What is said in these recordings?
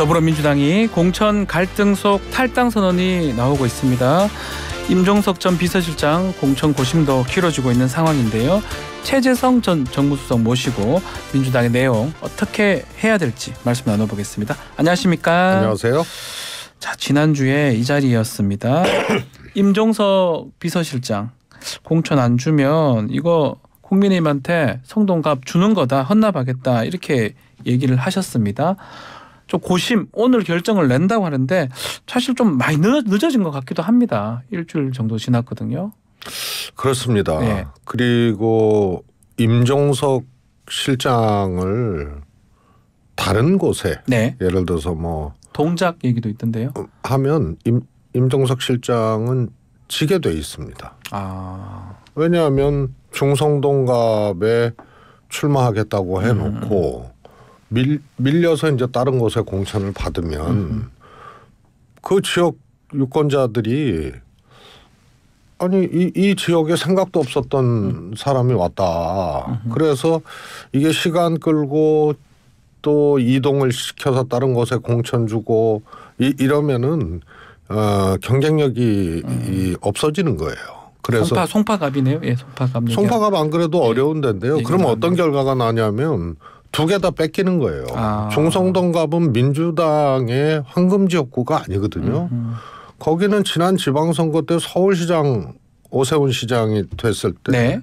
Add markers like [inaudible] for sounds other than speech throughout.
더불어민주당이 공천 갈등 속 탈당 선언이 나오고 있습니다. 임종석 전 비서실장 공천 고심도 길어지고 있는 상황인데요. 최재성 전 정무수석 모시고 민주당의 내용 어떻게 해야 될지 말씀 나눠보겠습니다. 안녕하십니까? 안녕하세요. 자 지난주에 이 자리였습니다. [coughs] 임종석 비서실장 공천 안 주면 이거 국민의힘한테 성동갑 주는 거다 헌납하겠다 이렇게 얘기를 하셨습니다. 좀 고심 오늘 결정을 낸다고 하는데 사실 좀 많이 늦어진 것 같기도 합니다. 일주일 정도 지났거든요. 그렇습니다. 네. 그리고 임종석 실장을 다른 곳에 네. 예를 들어서 뭐 동작 얘기도 있던데요. 어, 하면 임, 임종석 실장은 지게 돼 있습니다. 아. 왜냐하면 중성동갑에 출마하겠다고 해놓고 음. 밀, 밀려서 이제 다른 곳에 공천을 받으면 음. 그 지역 유권자들이 아니 이, 이 지역에 생각도 없었던 음. 사람이 왔다. 음 그래서 이게 시간 끌고 또 이동을 시켜서 다른 곳에 공천 주고 이, 이러면은 어, 경쟁력이 음. 이, 없어지는 거예요. 그래서 송파, 송파갑이네요. 예, 송파갑. 송파갑 안 그래도 어려운 데인데요. 예, 그러면 예, 어떤 예. 결과가 나냐면 두개다 뺏기는 거예요. 아. 종성동갑은 민주당의 황금 지역구가 아니거든요. 음흠. 음. 거기는 지난 지방선거 때 서울시장 오세훈 시장이 됐을 때 네.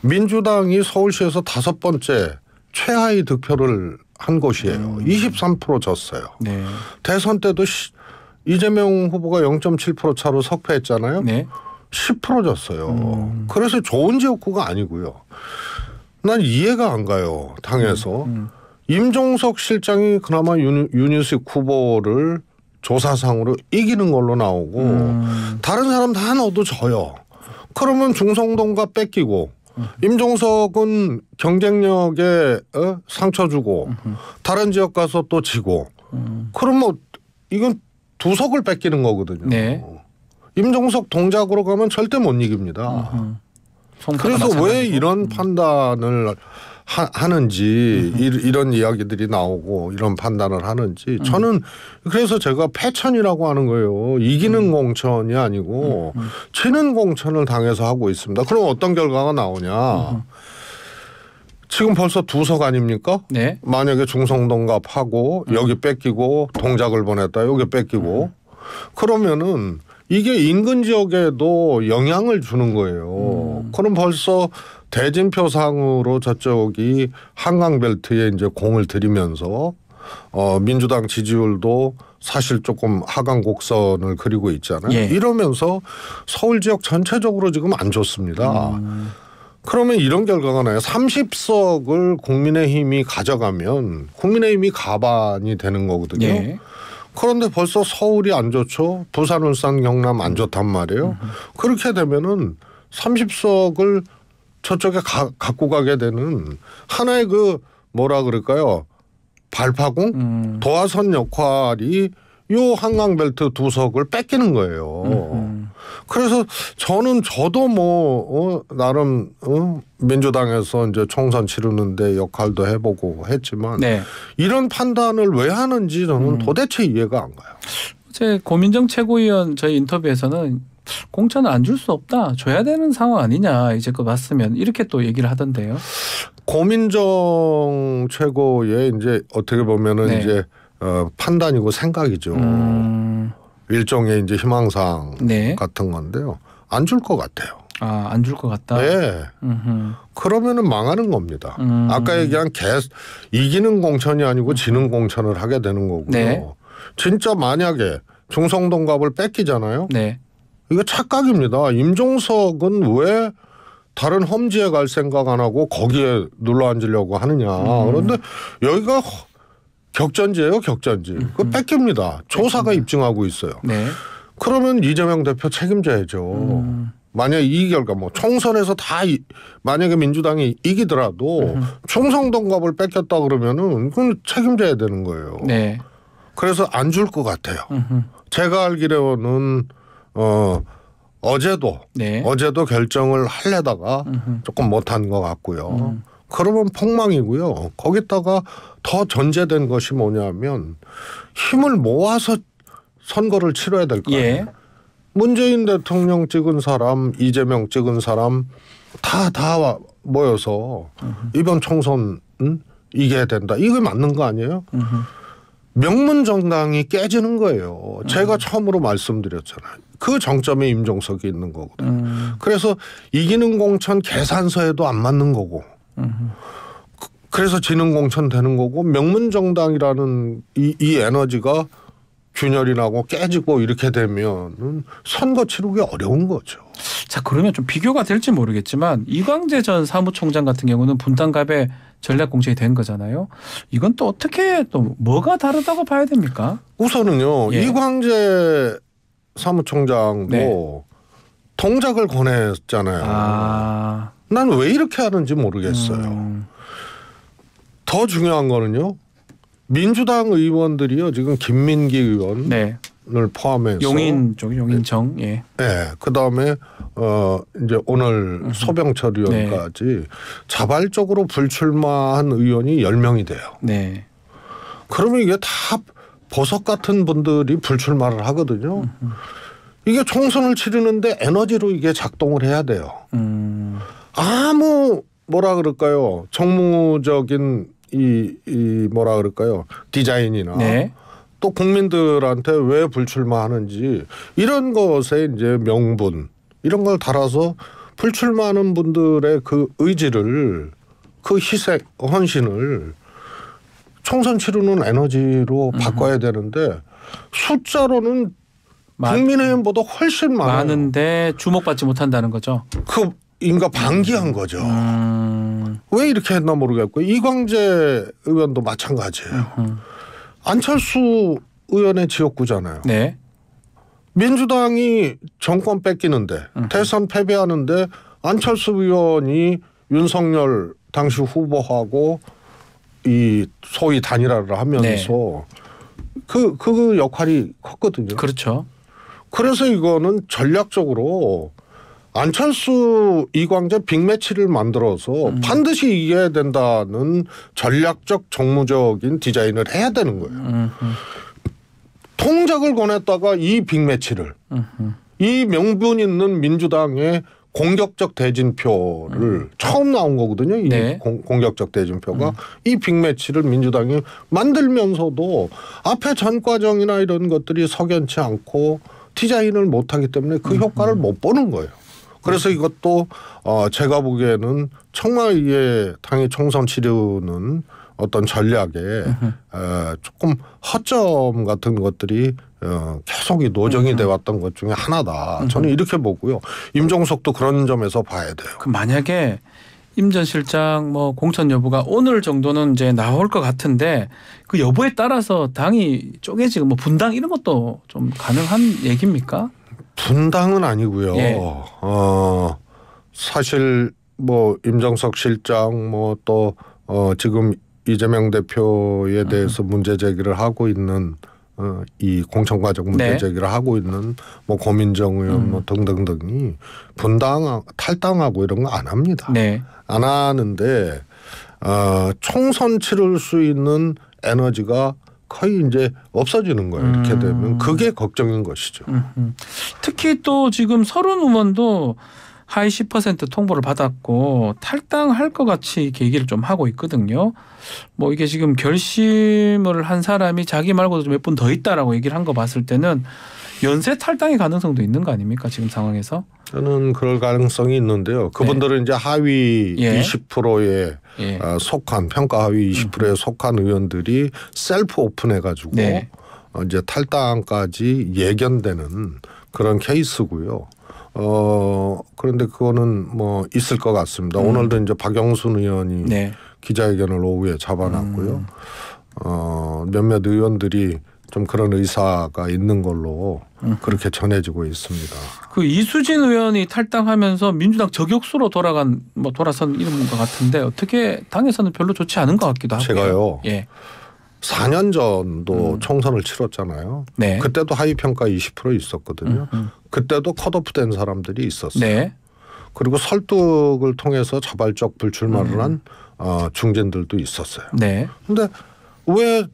민주당이 서울시에서 다섯 번째 최하위 득표를 한 곳이에요. 음. 23% 졌어요. 네. 대선 때도 시, 이재명 후보가 0.7% 차로 석패했잖아요. 네. 10% 졌어요. 음. 그래서 좋은 지역구가 아니고요. 난 이해가 안 가요. 당에서. 음, 음. 임종석 실장이 그나마 유니, 유니스 후보를 조사상으로 이기는 걸로 나오고 음. 다른 사람 다 너도 져요. 그러면 중성동과 뺏기고 음. 임종석은 경쟁력에 어? 상처 주고 음. 다른 지역 가서 또 지고 음. 그러면 뭐 이건 두 석을 뺏기는 거거든요. 네. 임종석 동작으로 가면 절대 못 이깁니다. 그래서 왜 이런 음. 판단을 하, 는지 음. 이, 런 이야기들이 나오고 이런 판단을 하는지 음. 저는 그래서 제가 패천이라고 하는 거예요. 이기는 음. 공천이 아니고 음. 치는 공천을 당해서 하고 있습니다. 그럼 어떤 결과가 나오냐? 지금 벌써 두석 아닙니까? 네. 만약에 중성동갑하고 여기 뺏기고 동작을 보냈다 여기 뺏기고 그러면은 이게 인근 지역에도 영향을 주는 거예요. 음. 그럼 벌써 대진표상으로 저쪽이 한강벨트에 이제 공을 들이면서 어, 민주당 지지율도 사실 조금 하강 곡선을 그리고 있잖아요. 예. 이러면서 서울 지역 전체적으로 지금 안 좋습니다. 음. 그러면 이런 결과가 나요. 30석을 국민의힘이 가져가면 국민의힘이 가반이 되는 거거든요. 예. 그런데 벌써 서울이 안 좋죠. 부산, 울산, 경남 안 좋단 말이에요. 으 그렇게 되면은 30석을 저쪽에 가, 갖고 가게 되는 하나의 그 뭐라 그럴까요? 발파공 음. 도화선 역할이 요 한강 벨트 두 석을 뺏기는 거예요. 으 음, 음. 그래서 저는 저도 뭐 어, 나름 어, 민주당에서 이제 총선 치르는데 역할도 해보고 했지만 네. 이런 판단을 왜 하는지 저는 음. 도대체 이해가 안 가요. 제 고민정 최고위원 저희 인터뷰에서는 공천을 안 줄 수 없다. 줘야 되는 상황 아니냐. 이제껏 봤으면 그 이렇게 또 얘기를 하던데요. 고민정 최고의 이제 어떻게 보면은 네. 이제 어, 판단이고 생각이죠. 음. 일종의 이제 희망상 네. 같은 건데요. 안 줄 것 같아요. 아, 안 줄 것 같다. 네. 그러면은 망하는 겁니다. 음. 아까 얘기한 개 이기는 공천이 아니고 지는 공천을 하게 되는 거고요. 네. 진짜 만약에 중성동갑을 뺏기잖아요. 네. 이거 착각입니다. 임종석은 왜 다른 험지에 갈 생각 안 하고 거기에 눌러 앉으려고 하느냐. 음. 그런데 여기가 격전지예요, 격전지. 음. 그 뺏깁니다. 조사가 네. 입증하고 있어요. 네. 그러면 이재명 대표 책임져야죠. 음. 만약 이 결과 뭐 총선에서 다 이, 만약에 민주당이 이기더라도 음. 총선 동갑을 뺏겼다 그러면은 그건 책임져야 되는 거예요. 네. 그래서 안 줄 것 같아요. 음 제가 알기로는 어 어제도 네. 어제도 결정을 할려다가 조금 못한 것 같고요. 음. 그러면 폭망이고요. 거기다가 더 전제된 것이 뭐냐면 힘을 모아서 선거를 치러야 될 거예요. 예. 문재인 대통령 찍은 사람, 이재명 찍은 사람 다다 다 모여서 음흠. 이번 총선 은 이겨야 된다. 이게 맞는 거 아니에요? 음흠. 명문 정당이 깨지는 거예요. 음. 제가 음. 처음으로 말씀드렸잖아요. 그 정점에 임종석이 있는 거거든요. 음. 그래서 이기는 공천 계산서에도 안 맞는 거고. 음. 그래서 진흥공천 되는 거고 명문정당이라는 이, 이 에너지가 균열이 나고 깨지고 이렇게 되면 선거 치르기 어려운 거죠. 자 그러면 좀 비교가 될지 모르겠지만 이광재 전 사무총장 같은 경우는 분당갑의 전략 공천이 된 거잖아요. 이건 또 어떻게 또 뭐가 다르다고 봐야 됩니까? 우선은요 예. 이광재 사무총장도 네. 동작을 권했잖아요. 아. 난왜 이렇게 하는지 모르겠어요. 음. 더 중요한 거는요. 민주당 의원들이요. 지금 김민기 의원. 네. 포함해서 용인 쪽 용인청 예. 예. 네. 그다음에 어 이제 오늘 으 소병철 의원까지 네. 자발적으로 불출마한 의원이 열명이 돼요. 네. 그러면 이게 다 버섯 같은 분들이 불출마를 하거든요. 으흠. 이게 총선을 치르는데 에너지로 이게 작동을 해야 돼요. 음. 아무 뭐라 그럴까요? 정무적인 이, 이 뭐라 그럴까요 디자인이나 네. 또 국민들한테 왜 불출마하는지 이런 것에 이제 명분 이런 걸 달아서 불출마하는 분들의 그 의지를 그 희생 헌신을 총선 치르는 에너지로 음. 바꿔야 되는데 숫자로는 국민의힘보다 훨씬 많아요. 많은데 주목받지 못한다는 거죠. 그 인가 방기한 거죠. 음. 음. 왜 이렇게 했나 모르겠고 이광재 의원도 마찬가지예요. 음. 안철수 의원의 지역구잖아요. 네. 민주당이 정권 뺏기는데 음. 대선 패배하는데 안철수 의원이 윤석열 당시 후보하고 이 소위 단일화를 하면서 그그 네. 그 역할이 컸거든요. 그렇죠. 그래서 이거는 전략적으로 안철수 이광재 빅매치를 만들어서 음. 반드시 이겨야 된다는 전략적 정무적인 디자인을 해야 되는 거예요. 음흠. 통작을 권했다가 이 빅매치를 음흠. 이 명분 있는 민주당의 공격적 대진표를 음. 처음 나온 거거든요. 이 네. 공, 격적 대진표가 음. 이 빅매치를 민주당이 만들면서도 앞에 전 과정이나 이런 것들이 석연치 않고 디자인을 못하기 때문에 그 효과를 못 보는 거예요. 그래서 이것도 어 제가 보기에는 청와의 당의 총선 치료는 어떤 전략에 에 조금 허점 같은 것들이 어, 계속 이 노정이 돼 왔던 것 중에 하나다. 음흠. 저는 이렇게 보고요. 임종석도 그런 점에서 봐야 돼요. 그 만약에 임 전 실장 뭐 공천 여부가 오늘 정도는 이제 나올 것 같은데 그 여부에 따라서 당이 쪼개지고 뭐 분당 이런 것도 좀 가능한 얘기입니까? 분당은 아니고요. 예. 어, 사실 뭐 임정석 실장 뭐또 어, 지금 이재명 대표에 음. 대해서 음. 문제 제기를 하고 있는 어, 이 공천과정 문제 네. 제기를 하고 있는 뭐 고민정 의원 음. 뭐 등등등이 분당 탈당하고 이런 거 안 합니다. 네. 안 하는데 어, 총선 치를 수 있는 에너지가 거의 이제 없어지는 거예요. 이렇게 음. 되면 그게 걱정인 것이죠. 음흠. 음. 특히 또 지금 서른 의원도 하위 10% 통보를 받았고 탈당할 것 같이 얘기를 좀 하고 있거든요. 뭐 이게 지금 결심을 한 사람이 자기 말고도 몇 분 더 있다라고 얘기를 한 거 봤을 때는 연쇄 탈당의 가능성도 있는 거 아닙니까 지금 상황에서? 저는 그럴 가능성이 있는데요. 그분들은 네. 이제 하위 예. 20%에 예. 아, 속한 평가 하위 20%에 음. 속한 의원들이 셀프 오픈해가지고 네. 어, 이제 탈당까지 예견되는 그런 케이스고요. 어 그런데 그거는 뭐 있을 것 같습니다. 음. 오늘도 이제 박영순 의원이 네. 기자회견을 오후에 잡아놨고요. 음. 어 몇몇 의원들이 좀 그런 의사가 있는 걸로 음. 그렇게 전해지고 있습니다. 그 이수진 의원이 탈당하면서 민주당 저격수로 돌아간 뭐 돌아선 이런 것 같은데 어떻게 당에서는 별로 좋지 않은 것 같기도 하고 제가요. 예. 4년 전도 음. 총선을 치렀잖아요. 네. 그때도 하위 평가 20% 있었거든요. 음. 음. 그때도 컷오프된 사람들이 있었어요. 네. 그리고 설득을 통해서 자발적 불출마를 음. 한 어, 중진들도 있었어요. 네. 근데 왜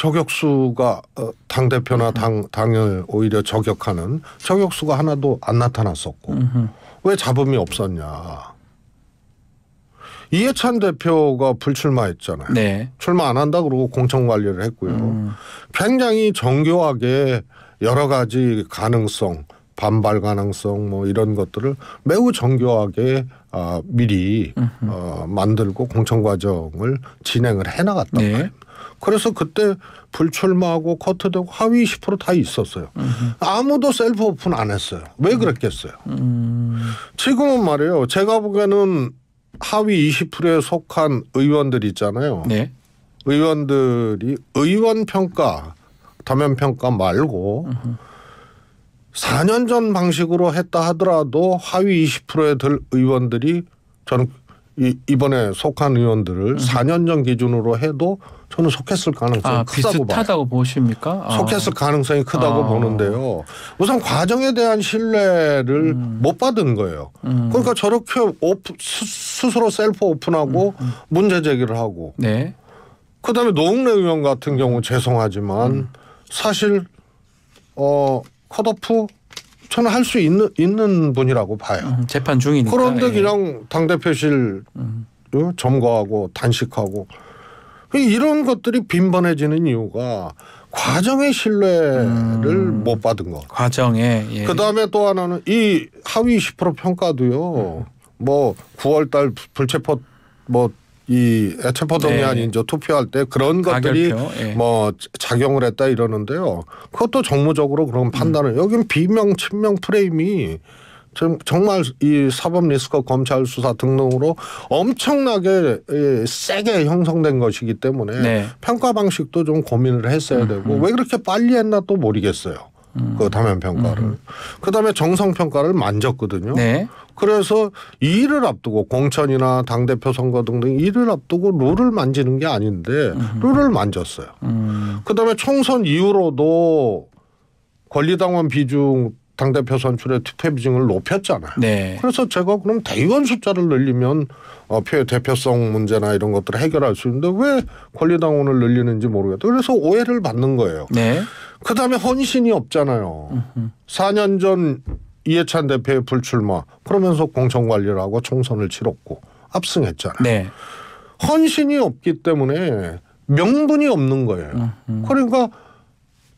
저격수가 어, 당 대표나 당 당을 오히려 저격하는 저격수가 하나도 안 나타났었고 으흠. 왜 잡음이 없었냐? 이해찬 대표가 불출마했잖아요. 네. 출마 안 한다 그러고 공천 관리를 했고요. 음. 굉장히 정교하게 여러 가지 가능성, 반발 가능성 뭐 이런 것들을 매우 정교하게 어, 미리 어, 만들고 공천 과정을 진행을 해나갔단 네. 말입니다. 그래서 그때 불출마하고 커트되고 하위 20%다 있었어요. 으흠. 아무도 셀프 오픈 안 했어요. 왜 그랬겠어요? 음. 지금은 말이에요. 제가 보기에는 하위 20%에 속한 의원들 있잖아요. 네. 의원들이 의원 평가, 다면 평가 말고 으흠. 4년 전 방식으로 했다 하더라도 하위 20%에 들 의원들이 저는 이, 이번에 속한 의원들을 으흠. 4년 전 기준으로 해도 저는 속했을 가능성이 아, 크다고 비슷하다고 보십니까? 아. 속했을 가능성이 크다고 아. 보는데요. 우선 과정에 대한 신뢰를 음. 못 받은 거예요. 음. 그러니까 저렇게 오프, 스스로 셀프 오픈하고 음, 음. 문제 제기를 하고 네. 그다음에 노웅래 의원 같은 경우 죄송하지만 음. 사실 어 컷오프 저는 할 수 있는 있는 분이라고 봐요. 음, 재판 중이니까. 그런데 예. 그냥 당 대표실 점거하고 단식하고 그러니까 이런 것들이 빈번해지는 이유가 과정의 신뢰를 음. 못 받은 것. 과정에. 예. 그 다음에 또 하나는 이 하위 20% 평가도요. 음. 뭐 9월달 불체포 뭐. 이 애체포 동의안 네. 인조 투표할 때 그런 것들이 예. 뭐 작용을 했다 이러는데요. 그것도 정무적으로 그런 판단을 음. 여긴 비명 친명 프레임이 정말 이 사법 리스크 검찰 수사 등등으로 엄청나게 예, 세게 형성된 것이기 때문에 네. 평가 방식도 좀 고민을 했어야 음, 되고 음. 왜 그렇게 빨리 했나 또 모르겠어요. 음. 그 다면 평가를. 음. 음. 그다음에 정성 평가를 만졌거든요. 네. 그래서 일을 앞두고 공천이나 당 대표 선거 등등 일을 앞두고 룰을 만지는 게 아닌데 음. 룰을 만졌어요. 그다음에 총선 이후로도 권리당원 비중 당대표 선출의 투표 비중을 높였잖아요. 네. 그래서 제가 그럼 대의원 숫자를 늘리면 어, 표의 대표성 문제나 이런 것들을 해결할 수 있는데 왜 권리당원을 늘리는지 모르겠다. 그래서 오해를 받는 거예요. 네. 그다음에 헌신이 없잖아요. 으흠. 4년 전 이해찬 대표의 불출마 그러면서 공천관리를 하고 총선을 치렀고 압승했잖아요. 네. 헌신이 없기 때문에 명분이 없는 거예요. 으흠. 그러니까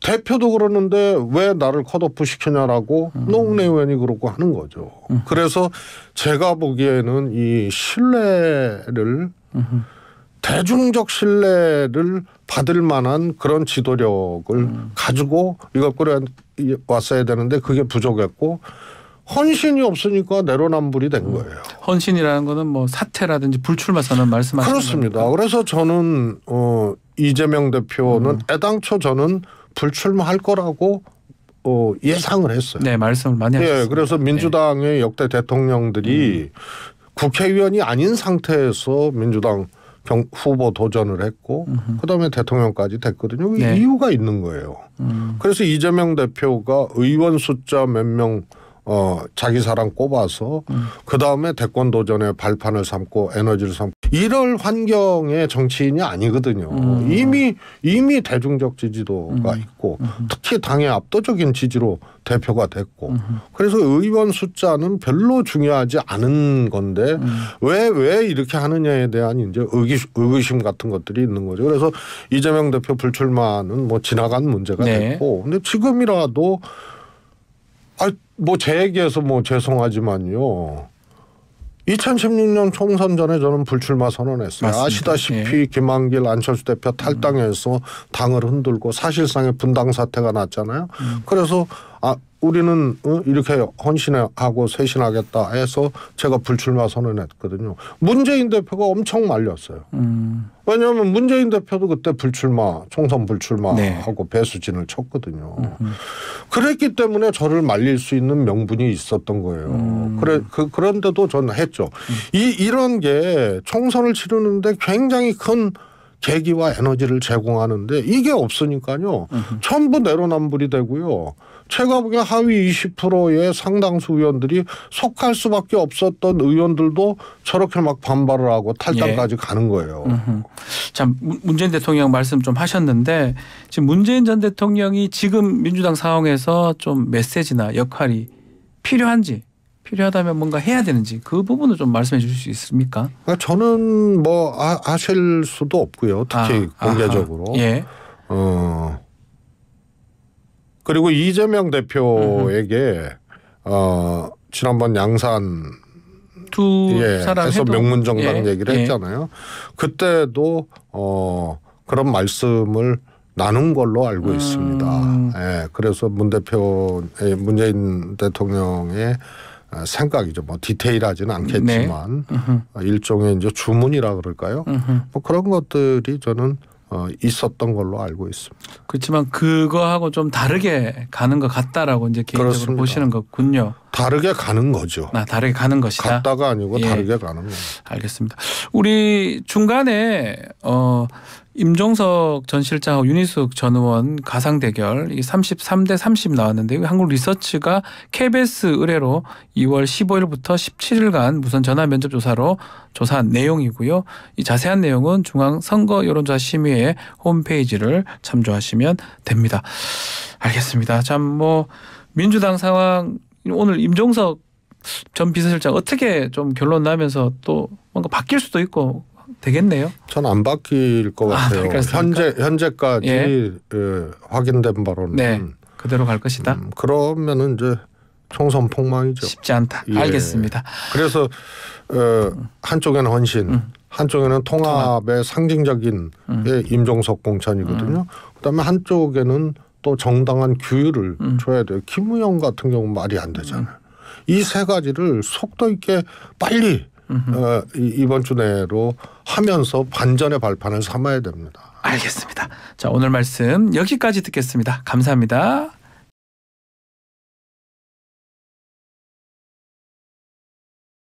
대표도 그러는데 왜 나를 컷오프 시키냐라고 음. 농내원이 그러고 하는 거죠. 음. 그래서 제가 보기에는 이 신뢰를 음. 대중적 신뢰를 받을 만한 그런 지도력을 음. 가지고 이걸 끌어왔어야 되는데 그게 부족했고 헌신이 없으니까 내로남불이 된 음. 거예요. 헌신이라는 거는 뭐사태라든지 불출마 선언 말씀하시는 그렇습니다. 겁니까? 그래서 저는 어 이재명 대표는 음. 애당초 저는 불출마할 거라고 어, 예상을 했어요. 네, 말씀을 많이 예, 하셨습니다. 네, 그래서 민주당의 네. 역대 대통령들이 음. 국회의원이 아닌 상태에서 민주당 경, 후보 도전을 했고 음흠. 그다음에 대통령까지 됐거든요. 네. 이유가 있는 거예요. 음. 그래서 이재명 대표가 의원 숫자 몇명 어, 자기 사람 꼽아서 음. 그 다음에 대권 도전의 발판을 삼고 에너지를 삼고 이럴 환경의 정치인이 아니거든요. 음. 이미 이미 대중적 지지도가 음. 있고 음. 특히 당의 압도적인 지지로 대표가 됐고 음. 그래서 의원 숫자는 별로 중요하지 않은 건데 왜왜 음. 왜 이렇게 하느냐에 대한 이제 의기의심 같은 것들이 있는 거죠. 그래서 이재명 대표 불출마는 뭐 지나간 문제가 네. 됐고 근데 지금이라도 아 뭐제 얘기해서 뭐 죄송하지만요. 2016년 총선 전에 저는 불출마 선언했어요. 맞습니다. 아시다시피 예. 김한길 안철수 대표 탈당해서 당을 흔들고 사실상의 분당 사태가 났잖아요. 음. 그래서 아 우리는 어? 이렇게 헌신하고 쇄신하겠다 해서 제가 불출마 선언했거든요. 문재인 대표가 엄청 말렸어요. 음. 왜냐하면 문재인 대표도 그때 불출마 총선 불출마하고 네. 배수진을 쳤거든요. 음흠. 그랬기 때문에 저를 말릴 수 있는 명분이 있었던 거예요. 음. 그래 그, 그런데도 저는 했죠. 음. 이 이런 게 총선을 치르는데 굉장히 큰 계기와 에너지를 제공하는데 이게 없으니까요. 음흠. 전부 내로남불이 되고요. 제가 보기엔 하위 20%의 상당수 의원들이 속할 수밖에 없었던 의원들도 저렇게 막 반발을 하고 탈당까지 예. 가는 거예요. 음 문재인 대통령 말씀 좀 하셨는데 지금 문재인 전 대통령이 지금 민주당 상황에서 좀 메시지나 역할이 필요한지 필요하다면 뭔가 해야 되는지 그 부분을 좀 말씀해 주실 수 있습니까? 그러니까 저는 뭐 아, 실 수도 없고요. 특히 아, 공개적으로. 예. 어, 그리고 이재명 대표에게 어 지난번 양산 두 예, 사람 해서 명문정당 예, 얘기를 예. 했잖아요. 그때도 어 그런 말씀을 나눈 걸로 알고 음. 있습니다. 예, 그래서 문 대표, 예, 문재인 대통령의 아, 생각이죠. 뭐 디테일하지는 않겠지만 네. 아, 일종의 이제 주문이라 그럴까요? 으흠. 뭐 그런 것들이 저는 어, 있었던 걸로 알고 있습니다. 그렇지만 그거하고 좀 다르게 가는 것 같다라고 이제 개인적으로 그렇습니다. 보시는 거군요. 다르게 가는 거죠. 나 아, 다르게 가는 것이다. 갔다가 아니고 예. 다르게 가는 거. 알겠습니다. 우리 중간에 어 임종석 전 실장하고 윤희숙 전 의원 가상 대결 이 33대 30나왔는데 한국 리서치가 KBS 의뢰로 2월 15일부터 17일간 무선 전화 면접 조사로 조사한 내용이고요. 이 자세한 내용은 중앙 선거 여론조사 심의회 홈페이지를 참조하시면 됩니다. 알겠습니다. 참 뭐 민주당 상황 오늘 임종석 전 비서실장 어떻게 좀 결론 나면서 또 뭔가 바뀔 수도 있고 되겠네요. 전 안 바뀔 것 아, 같아요. 현재 현재까지 예. 예, 확인된 바로는 네, 그대로 갈 것이다. 음, 그러면은 이제 총선 폭망이죠. 쉽지 않다. 예. 알겠습니다. 그래서 어, 한쪽에는 헌신, 음. 한쪽에는 통합의 통합. 상징적인 음. 예, 임종석 공천이거든요. 음. 그다음에 한쪽에는 또 정당한 규율을 음. 줘야 돼요. 김우영 같은 경우 말이 안 되잖아요. 음. 이세 가지를 속도 있게 빨리 어, 이번 주 내로 하면서 반전의 발판을 삼아야 됩니다. 알겠습니다. 자 오늘 말씀 여기까지 듣겠습니다. 감사합니다.